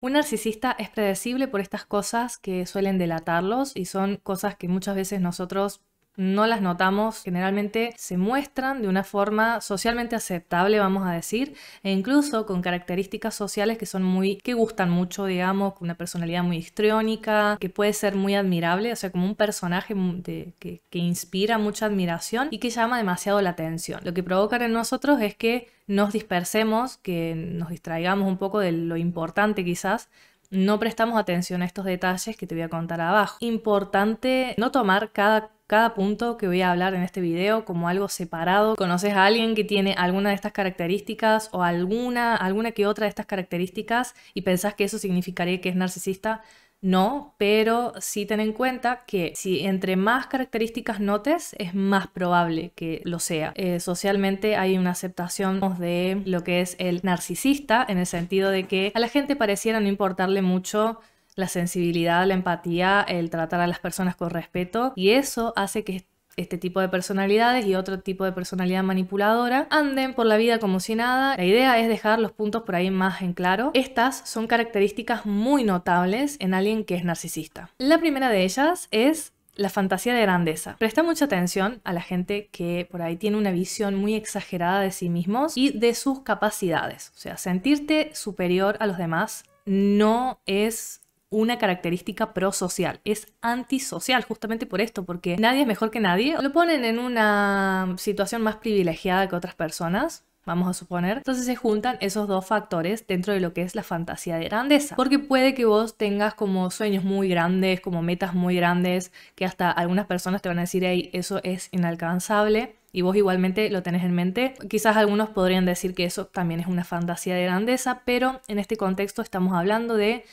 Un narcisista es predecible por estas cosas que suelen delatarlos y son cosas que muchas veces nosotros no las notamos, generalmente se muestran de una forma socialmente aceptable, vamos a decir, e incluso con características sociales que son muy, que gustan mucho, digamos, con una personalidad muy histriónica, que puede ser muy admirable, o sea, como un personaje que, que inspira mucha admiración y que llama demasiado la atención. Lo que provocan en nosotros es que nos dispersemos, que nos distraigamos un poco de lo importante quizás, no prestamos atención a estos detalles que te voy a contar abajo. Importante no tomar cada, punto que voy a hablar en este video como algo separado. Conoces a alguien que tiene alguna de estas características o alguna, alguna que otra de estas características y pensás que eso significaría que es narcisista, no, pero sí ten en cuenta que si entre más características notes, es más probable que lo sea. Eh, socialmente hay una aceptación de lo que es el narcisista, en el sentido de que a la gente pareciera no importarle mucho la sensibilidad, la empatía, el tratar a las personas con respeto, y eso hace que este tipo de personalidades y otro tipo de personalidad manipuladora anden por la vida como si nada. La idea es dejar los puntos por ahí más en claro. Estas son características muy notables en alguien que es narcisista. La primera de ellas es la fantasía de grandeza. Presta mucha atención a la gente que por ahí tiene una visión muy exagerada de sí mismos y de sus capacidades. O sea, sentirte superior a los demás no es una característica prosocial, es antisocial justamente por esto, porque nadie es mejor que nadie, lo ponen en una situación más privilegiada que otras personas, vamos a suponer. Entonces se juntan esos dos factores dentro de lo que es la fantasía de grandeza. Porque puede que vos tengas como sueños muy grandes, como metas muy grandes, que hasta algunas personas te van a decir, hey, eso es inalcanzable. Y vos igualmente lo tenés en mente. Quizás algunos podrían decir que eso también es una fantasía de grandeza, pero en este contexto estamos hablando de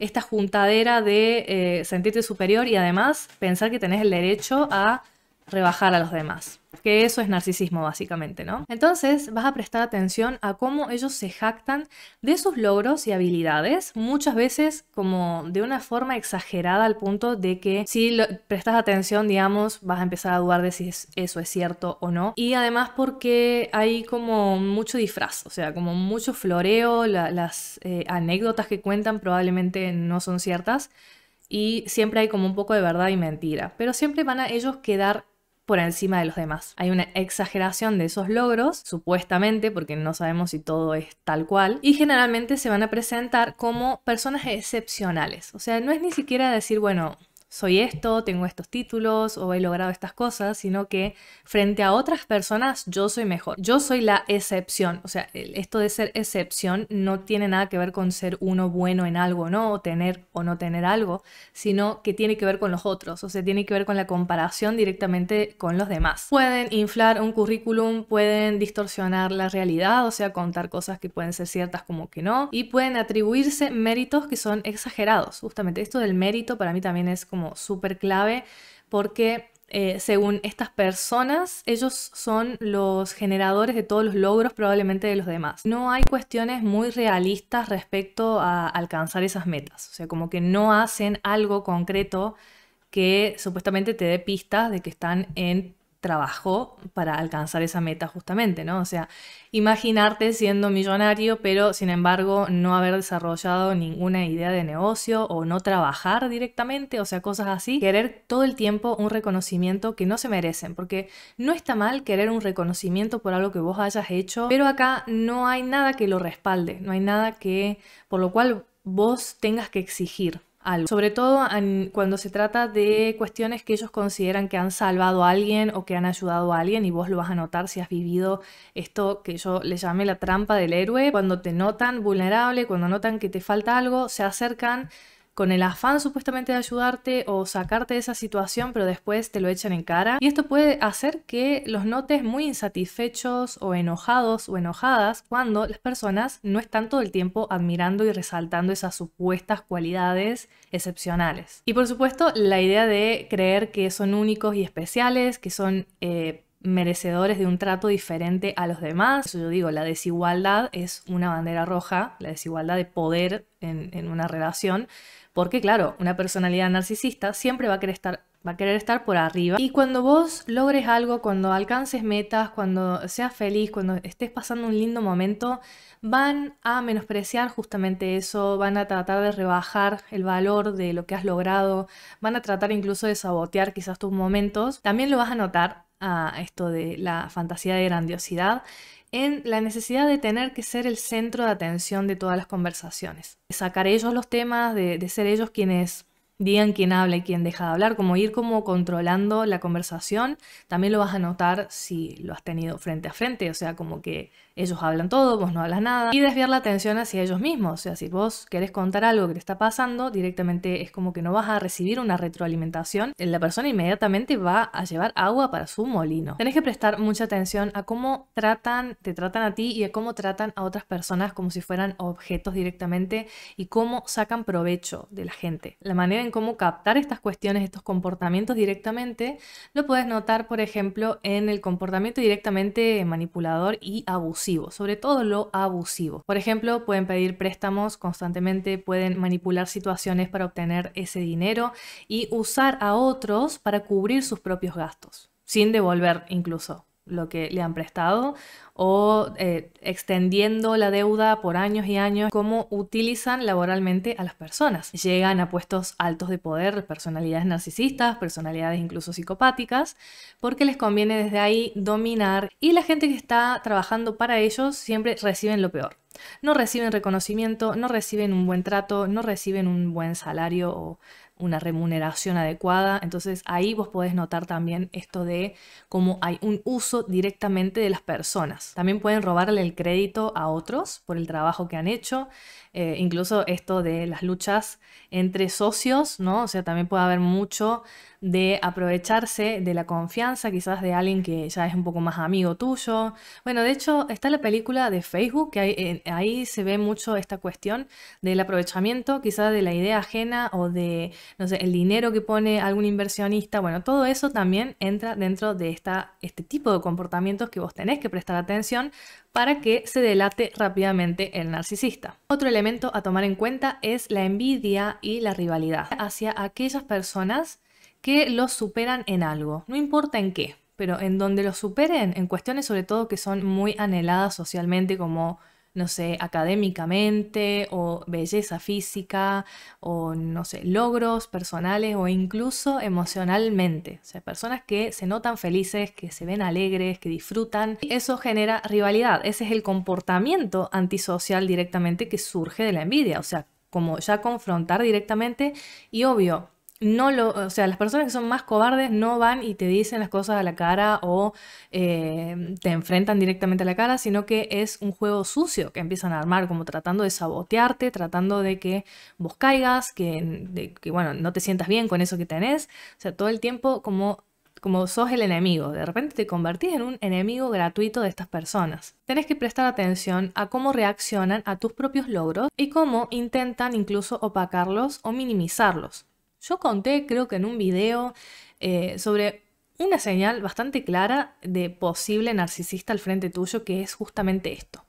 esta juntadera de eh, sentirte superior y además pensar que tenés el derecho a rebajar a los demás. Que eso es narcisismo básicamente, ¿no? Entonces vas a prestar atención a cómo ellos se jactan de sus logros y habilidades, muchas veces como de una forma exagerada al punto de que si prestas atención, digamos, vas a empezar a dudar de si eso es cierto o no. Y además porque hay como mucho disfraz, o sea, como mucho floreo, las eh, anécdotas que cuentan probablemente no son ciertas y siempre hay como un poco de verdad y mentira, pero siempre van a ellos quedar por encima de los demás. Hay una exageración de esos logros, supuestamente, porque no sabemos si todo es tal cual, y generalmente se van a presentar como personas excepcionales. O sea, no es ni siquiera decir, bueno, soy esto, tengo estos títulos o he logrado estas cosas, sino que frente a otras personas yo soy mejor. Yo soy la excepción. O sea, esto de ser excepción no tiene nada que ver con ser uno bueno en algo, ¿no? O tener o no tener algo, sino que tiene que ver con los otros. O sea, tiene que ver con la comparación directamente con los demás. Pueden inflar un currículum, pueden distorsionar la realidad, o sea, contar cosas que pueden ser ciertas como que no, y pueden atribuirse méritos que son exagerados. Justamente esto del mérito para mí también es como como súper clave porque eh, según estas personas, ellos son los generadores de todos los logros probablemente de los demás. No hay cuestiones muy realistas respecto a alcanzar esas metas, o sea, como que no hacen algo concreto que supuestamente te dé pistas de que están en trabajó para alcanzar esa meta justamente, ¿no? O sea, imaginarte siendo millonario, pero sin embargo no haber desarrollado ninguna idea de negocio o no trabajar directamente, o sea, cosas así. Querer todo el tiempo un reconocimiento que no se merecen, porque no está mal querer un reconocimiento por algo que vos hayas hecho, pero acá no hay nada que lo respalde, no hay nada que por lo cual vos tengas que exigir. Sobre todo cuando se trata de cuestiones que ellos consideran que han salvado a alguien o que han ayudado a alguien y vos lo vas a notar si has vivido esto que yo le llamé la trampa del héroe. Cuando te notan vulnerable, cuando notan que te falta algo, se acercan con el afán supuestamente de ayudarte o sacarte de esa situación, pero después te lo echan en cara. Y esto puede hacer que los notes muy insatisfechos o enojados o enojadas cuando las personas no están todo el tiempo admirando y resaltando esas supuestas cualidades excepcionales. Y por supuesto, la idea de creer que son únicos y especiales, que son... Eh, merecedores de un trato diferente a los demás. yo digo, la desigualdad es una bandera roja, la desigualdad de poder en una relación porque claro, una personalidad narcisista siempre va a querer estar va a querer estar por arriba. Y cuando vos logres algo, cuando alcances metas, cuando seas feliz, cuando estés pasando un lindo momento, van a menospreciar justamente eso, van a tratar de rebajar el valor de lo que has logrado, van a tratar incluso de sabotear quizás tus momentos. También lo vas a notar a esto de la fantasía de grandiosidad en la necesidad de tener que ser el centro de atención de todas las conversaciones, sacar ellos los temas, de, de ser ellos quienes digan quién habla y quién deja de hablar, como ir como controlando la conversación, también lo vas a notar si lo has tenido frente a frente, o sea, como que ellos hablan todo, vos no hablas nada, y desviar la atención hacia ellos mismos, o sea, si vos querés contar algo que te está pasando, directamente es como que no vas a recibir una retroalimentación, la persona inmediatamente va a llevar agua para su molino. Tenés que prestar mucha atención a cómo tratan, te tratan a ti y a cómo tratan a otras personas como si fueran objetos directamente y cómo sacan provecho de la gente. La manera en cómo captar estas cuestiones, estos comportamientos directamente, lo puedes notar, por ejemplo, en el comportamiento directamente manipulador y abusivo, sobre todo lo abusivo. Por ejemplo, pueden pedir préstamos constantemente, pueden manipular situaciones para obtener ese dinero y usar a otros para cubrir sus propios gastos, sin devolver incluso lo que le han prestado o eh, extendiendo la deuda por años y años, cómo utilizan laboralmente a las personas. Llegan a puestos altos de poder, personalidades narcisistas, personalidades incluso psicopáticas, porque les conviene desde ahí dominar y la gente que está trabajando para ellos siempre reciben lo peor. No reciben reconocimiento, no reciben un buen trato, no reciben un buen salario o una remuneración adecuada. Entonces ahí vos podés notar también esto de cómo hay un uso directamente de las personas. También pueden robarle el crédito a otros por el trabajo que han hecho. Eh, incluso esto de las luchas entre socios, ¿no? O sea, también puede haber mucho de aprovecharse de la confianza quizás de alguien que ya es un poco más amigo tuyo. Bueno, de hecho está la película de Facebook, que eh, ahí se ve mucho esta cuestión del aprovechamiento quizás de la idea ajena o de no sé, el dinero que pone algún inversionista, bueno, todo eso también entra dentro de esta, este tipo de comportamientos que vos tenés que prestar atención para que se delate rápidamente el narcisista. Otro elemento a tomar en cuenta es la envidia y la rivalidad hacia aquellas personas que los superan en algo, no importa en qué, pero en donde los superen, en cuestiones sobre todo que son muy anheladas socialmente como no sé, académicamente o belleza física o, no sé, logros personales o incluso emocionalmente. O sea, personas que se notan felices, que se ven alegres, que disfrutan. eso genera rivalidad. Ese es el comportamiento antisocial directamente que surge de la envidia. O sea, como ya confrontar directamente y obvio, no lo, o sea, las personas que son más cobardes no van y te dicen las cosas a la cara o eh, te enfrentan directamente a la cara, sino que es un juego sucio que empiezan a armar, como tratando de sabotearte, tratando de que vos caigas, que, que no te sientas bien con eso que tenés, o sea, todo el tiempo como como sos el enemigo. De repente te convertís en un enemigo gratuito de estas personas. Tenés que prestar atención a cómo reaccionan a tus propios logros y cómo intentan incluso opacarlos o minimizarlos. Yo conté, creo que en un video, eh, sobre una señal bastante clara de posible narcisista al frente tuyo, que es justamente esto.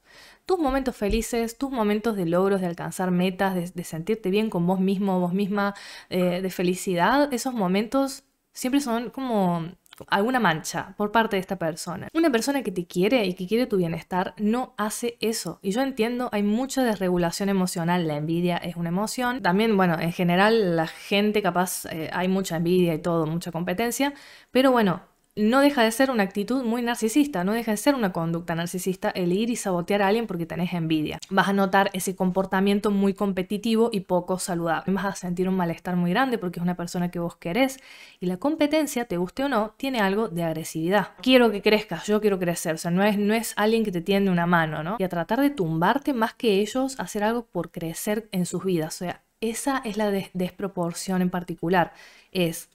Tus momentos felices, tus momentos de logros, de alcanzar metas, de, sentirte bien con vos mismo, vos misma, eh, de felicidad, esos momentos siempre son como alguna mancha por parte de esta persona. Una persona que te quiere y que quiere tu bienestar no hace eso. Y yo entiendo, hay mucha desregulación emocional, la envidia es una emoción. También, bueno, en general la gente capaz eh, hay mucha envidia y todo, mucha competencia, pero bueno, no deja de ser una actitud muy narcisista, no deja de ser una conducta narcisista el ir y sabotear a alguien porque tenés envidia. Vas a notar ese comportamiento muy competitivo y poco saludable. Vas a sentir un malestar muy grande porque es una persona que vos querés y la competencia, te guste o no, tiene algo de agresividad. Quiero que crezcas, yo quiero crecer, o sea, no es, no es alguien que te tiende una mano, ¿no? Y a tratar de tumbarte más que ellos, hacer algo por crecer en sus vidas, o sea, esa es la desproporción en particular, es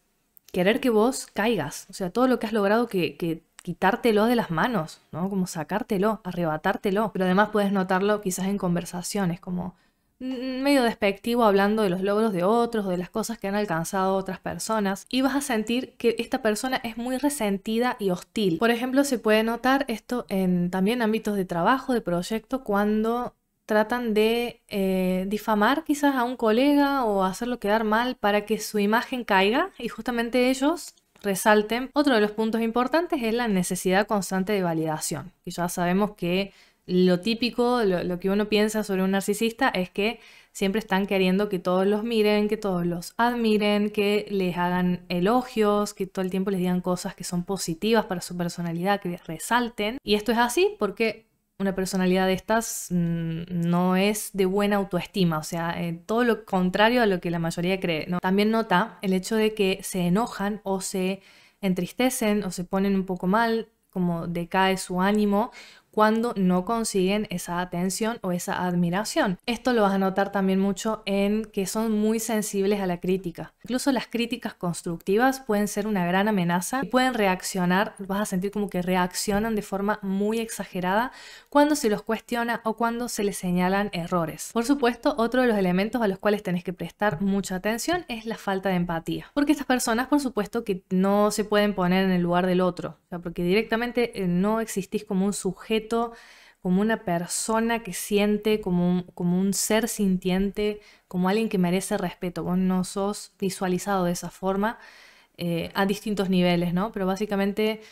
querer que vos caigas, o sea, todo lo que has logrado que, quitártelo de las manos, ¿no? Como sacártelo, arrebatártelo. Pero además puedes notarlo quizás en conversaciones, como medio despectivo hablando de los logros de otros, de las cosas que han alcanzado otras personas, y vas a sentir que esta persona es muy resentida y hostil. Por ejemplo, se puede notar esto en también ámbitos de trabajo, de proyecto, cuando tratan de eh, difamar quizás a un colega o hacerlo quedar mal para que su imagen caiga y justamente ellos resalten. Otro de los puntos importantes es la necesidad constante de validación, y ya sabemos que lo típico, lo, que uno piensa sobre un narcisista es que siempre están queriendo que todos los miren, que todos los admiren, que les hagan elogios, que todo el tiempo les digan cosas que son positivas para su personalidad, que resalten. Y esto es así porque una personalidad de estas mm, no es de buena autoestima, o sea, eh, todo lo contrario a lo que la mayoría cree. ¿no? También nota el hecho de que se enojan o se entristecen o se ponen un poco mal, como decae su ánimo cuando no consiguen esa atención o esa admiración. Esto lo vas a notar también mucho en que son muy sensibles a la crítica. Incluso las críticas constructivas pueden ser una gran amenaza y pueden reaccionar, vas a sentir como que reaccionan de forma muy exagerada cuando se los cuestiona o cuando se les señalan errores. Por supuesto, otro de los elementos a los cuales tenés que prestar mucha atención es la falta de empatía, porque estas personas por supuesto que no se pueden poner en el lugar del otro, porque directamente eh, no existís como un sujeto, como una persona que siente, como un, como un ser sintiente, como alguien que merece respeto. Vos no sos visualizado de esa forma eh, a distintos niveles, ¿no? Pero básicamente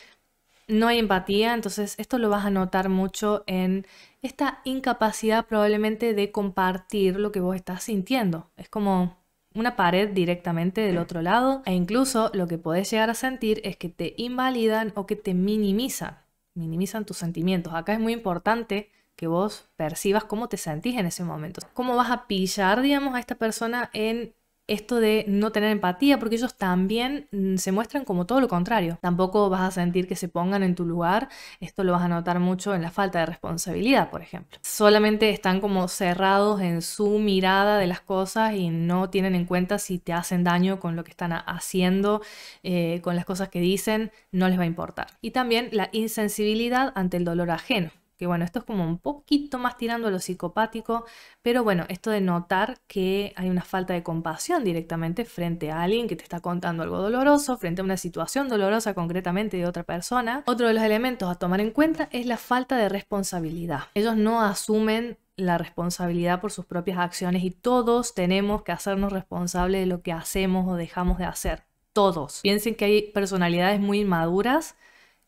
no hay empatía, entonces esto lo vas a notar mucho en esta incapacidad probablemente de compartir lo que vos estás sintiendo. Es como una pared directamente del otro lado e incluso lo que podés llegar a sentir es que te invalidan o que te minimizan, minimizan tus sentimientos. Acá es muy importante que vos percibas cómo te sentís en ese momento. ¿Cómo vas a pillar, digamos, a esta persona en esto de no tener empatía, porque ellos también mm, se muestran como todo lo contrario. Tampoco vas a sentir que se pongan en tu lugar, esto lo vas a notar mucho en la falta de responsabilidad, por ejemplo. Solamente están como cerrados en su mirada de las cosas y no tienen en cuenta si te hacen daño con lo que están haciendo, eh, con las cosas que dicen, no les va a importar. Y también la insensibilidad ante el dolor ajeno que bueno, esto es como un poquito más tirando a lo psicopático, pero bueno, esto de notar que hay una falta de compasión directamente frente a alguien que te está contando algo doloroso, frente a una situación dolorosa concretamente de otra persona. Otro de los elementos a tomar en cuenta es la falta de responsabilidad. Ellos no asumen la responsabilidad por sus propias acciones y todos tenemos que hacernos responsables de lo que hacemos o dejamos de hacer. Todos. Piensen que hay personalidades muy inmaduras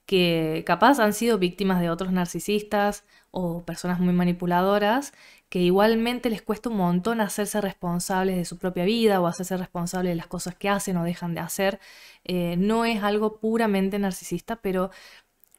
que capaz han sido víctimas de otros narcisistas o personas muy manipuladoras, que igualmente les cuesta un montón hacerse responsables de su propia vida o hacerse responsable de las cosas que hacen o dejan de hacer. Eh, no es algo puramente narcisista, pero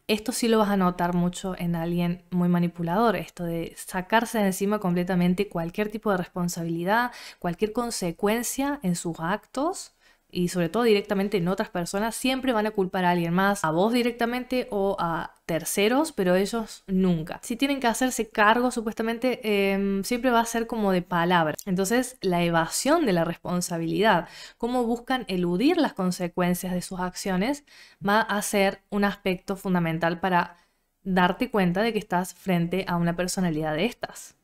esto sí lo vas a notar mucho en alguien muy manipulador, esto de sacarse de encima completamente cualquier tipo de responsabilidad, cualquier consecuencia en sus actos y sobre todo directamente en otras personas, siempre van a culpar a alguien más, a vos directamente o a terceros, pero ellos nunca. Si tienen que hacerse cargo, supuestamente, em, siempre va a ser como de palabra. Entonces, la evasión de la responsabilidad, cómo buscan eludir las consecuencias de sus acciones, va a ser un aspecto fundamental para darte cuenta de que estás frente a una personalidad de estas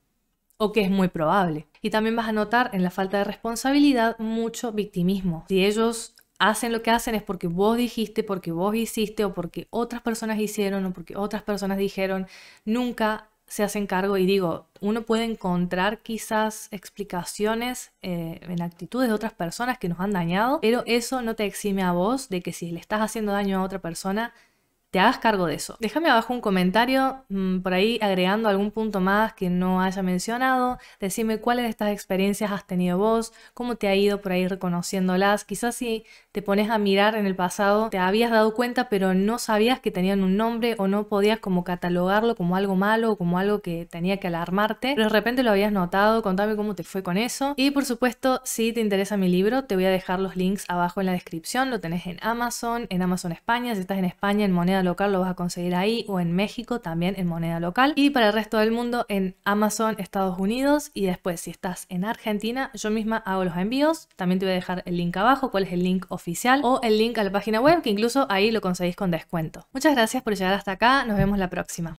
o que es muy probable. Y también vas a notar en la falta de responsabilidad mucho victimismo. Si ellos hacen lo que hacen es porque vos dijiste, porque vos hiciste o porque otras personas hicieron o porque otras personas dijeron, nunca se hacen cargo y digo, uno puede encontrar quizás explicaciones eh, en actitudes de otras personas que nos han dañado, pero eso no te exime a vos de que si le estás haciendo daño a otra persona, te hagas cargo de eso. Déjame abajo un comentario, mm, por ahí agregando algún punto más que no haya mencionado. Decime cuáles de estas experiencias has tenido vos, cómo te ha ido por ahí reconociéndolas. Quizás si te pones a mirar en el pasado, te habías dado cuenta pero no sabías que tenían un nombre o no podías como catalogarlo como algo malo o como algo que tenía que alarmarte, pero de repente lo habías notado, contame cómo te fue con eso. Y por supuesto, si te interesa mi libro, te voy a dejar los links abajo en la descripción, lo tenés en Amazon, en Amazon España, si estás en España en moneda local lo vas a conseguir ahí o en México también en moneda local y para el resto del mundo en Amazon Estados Unidos y después si estás en Argentina yo misma hago los envíos, también te voy a dejar el link abajo, cuál es el link oficial oficial o el link a la página web que incluso ahí lo conseguís con descuento. Muchas gracias por llegar hasta acá, nos vemos la próxima.